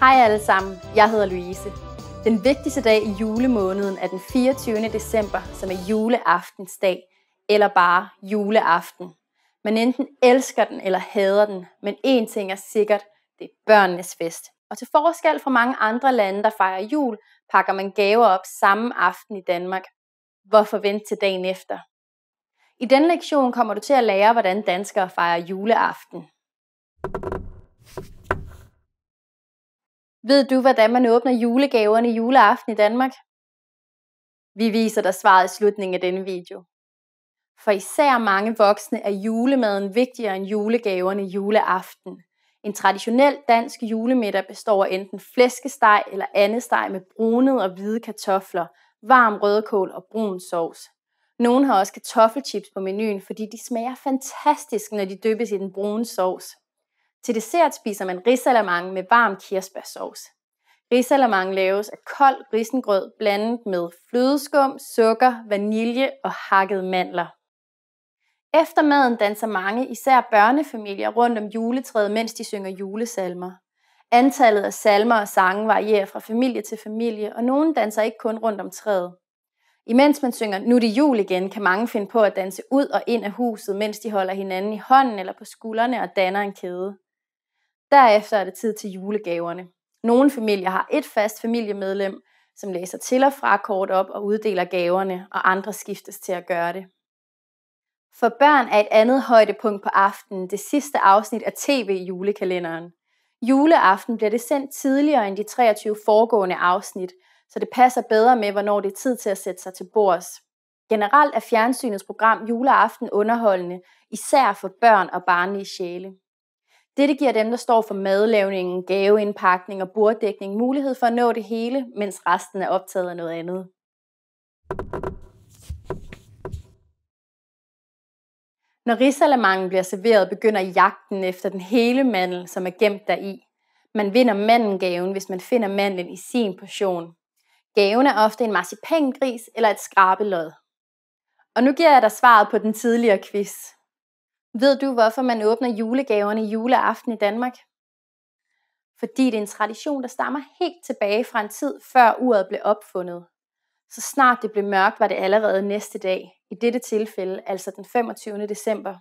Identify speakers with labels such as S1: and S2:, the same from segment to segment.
S1: Hej alle sammen, jeg hedder Louise. Den vigtigste dag i julemåneden er den 24. december, som er juleaftensdag, eller bare juleaften. Man enten elsker den eller hader den, men én ting er sikkert, det er børnenes fest. Og til forskel fra mange andre lande, der fejrer jul, pakker man gaver op samme aften i Danmark. Hvorfor vente til dagen efter? I denne lektion kommer du til at lære, hvordan danskere fejrer juleaften. Ved du, hvordan man åbner julegaverne juleaften i Danmark? Vi viser dig svaret i slutningen af denne video. For især mange voksne er julemaden vigtigere end julegaverne juleaften. En traditionel dansk julemiddag består af enten flæskesteg eller andesteg med brunede og hvide kartofler, varm rødkål og brun sovs. Nogle har også kartoffelchips på menuen, fordi de smager fantastisk, når de dyppes i den brune sovs. Til dessert spiser man risalamande med varm kirsebærsauce. Risalamande laves af kold risengrød blandet med flødeskum, sukker, vanilje og hakket mandler. Efter maden danser mange, især børnefamilier, rundt om juletræet, mens de synger julesalmer. Antallet af salmer og sange varierer fra familie til familie, og nogle danser ikke kun rundt om træet. Imens man synger Nu er det jul igen, kan mange finde på at danse ud og ind af huset, mens de holder hinanden i hånden eller på skuldrene og danner en kæde. Derefter er det tid til julegaverne. Nogle familier har et fast familiemedlem, som læser til og fra kort op og uddeler gaverne, og andre skiftes til at gøre det. For børn er et andet højdepunkt på aftenen det sidste afsnit af tv-julekalenderen. Juleaften bliver det sendt tidligere end de 23 foregående afsnit, så det passer bedre med, hvornår det er tid til at sætte sig til bords. Generelt er fjernsynets program juleaften underholdende, især for børn og barnlige sjæle. Dette giver dem, der står for madlavningen, gaveindpakning og borddækning, mulighed for at nå det hele, mens resten er optaget af noget andet. Når risalamangen bliver serveret, begynder jagten efter den hele mandel, som er gemt deri. Man vinder manden gaven, hvis man finder mandlen i sin portion. Gaven er ofte en marcipangris eller et skrabelod. Og nu giver jeg dig svaret på den tidligere quiz. Ved du, hvorfor man åbner julegaverne juleaften i Danmark? Fordi det er en tradition, der stammer helt tilbage fra en tid, før uret blev opfundet. Så snart det blev mørkt, var det allerede næste dag, i dette tilfælde altså den 25. december.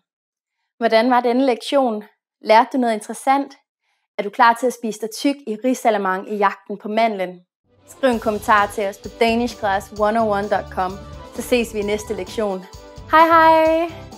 S1: Hvordan var denne lektion? Lærte du noget interessant? Er du klar til at spise dig tyk i risalamang i jagten på mandlen? Skriv en kommentar til os på danishclass101.com, så ses vi i næste lektion. Hej hej!